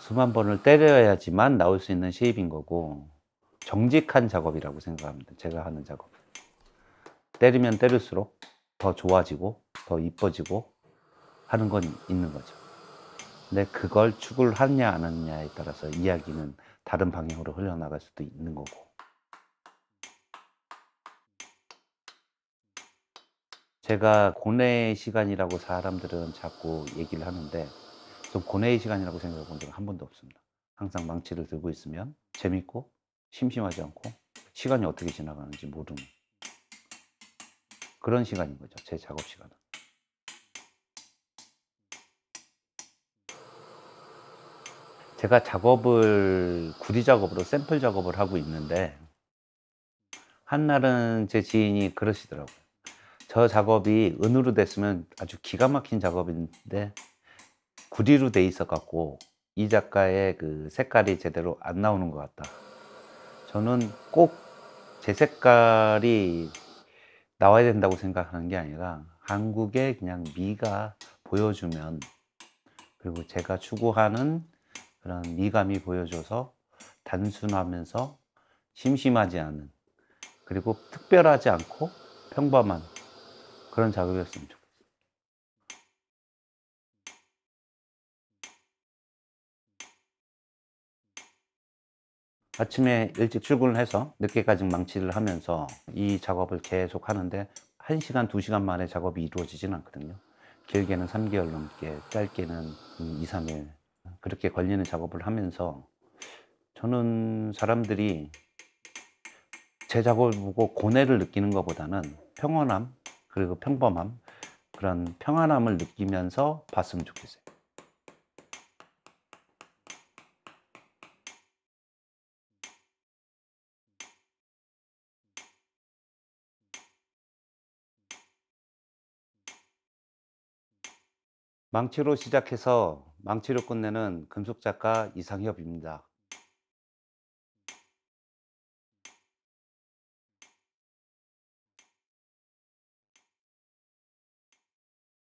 수만 번을 때려야지만 나올 수 있는 쉐입인 거고 정직한 작업이라고 생각합니다. 제가 하는 작업. 때리면 때릴수록 더 좋아지고 더 이뻐지고 하는 건 있는 거죠. 근데 그걸 축을 하느냐 안 하느냐에 따라서 이야기는 다른 방향으로 흘러나갈 수도 있는 거고. 제가 고뇌의 시간이라고 사람들은 자꾸 얘기를 하는데 좀 고뇌의 시간이라고 생각해 본 적은 한 번도 없습니다. 항상 망치를 들고 있으면 재밌고 심심하지 않고 시간이 어떻게 지나가는지 모르는 그런 시간인 거죠. 제 작업 시간은. 제가 작업을 구리 작업으로 샘플 작업을 하고 있는데 한 날은 제 지인이 그러시더라고요. 저 작업이 은으로 됐으면 아주 기가 막힌 작업인데 구리로 돼 있어 갖고 이 작가의 그 색깔이 제대로 안 나오는 것 같다. 저는 꼭 제 색깔이 나와야 된다고 생각하는 게 아니라 한국의 그냥 미가 보여주면 그리고 제가 추구하는 그런 미감이 보여줘서 단순하면서 심심하지 않은 그리고 특별하지 않고 평범한 그런 작업이었으면 좋겠습니다. 아침에 일찍 출근을 해서 늦게까지 망치를 하면서 이 작업을 계속 하는데 1시간, 2시간 만에 작업이 이루어지진 않거든요. 길게는 3개월 넘게, 짧게는 2, 음, 3일 그렇게 걸리는 작업을 하면서 저는 사람들이 제 작업을 보고 고뇌를 느끼는 것보다는 평온함, 그리고 평범함, 그런 평안함을 느끼면서 봤으면 좋겠어요. 망치로 시작해서 망치로 끝내는 금속작가 이상협입니다.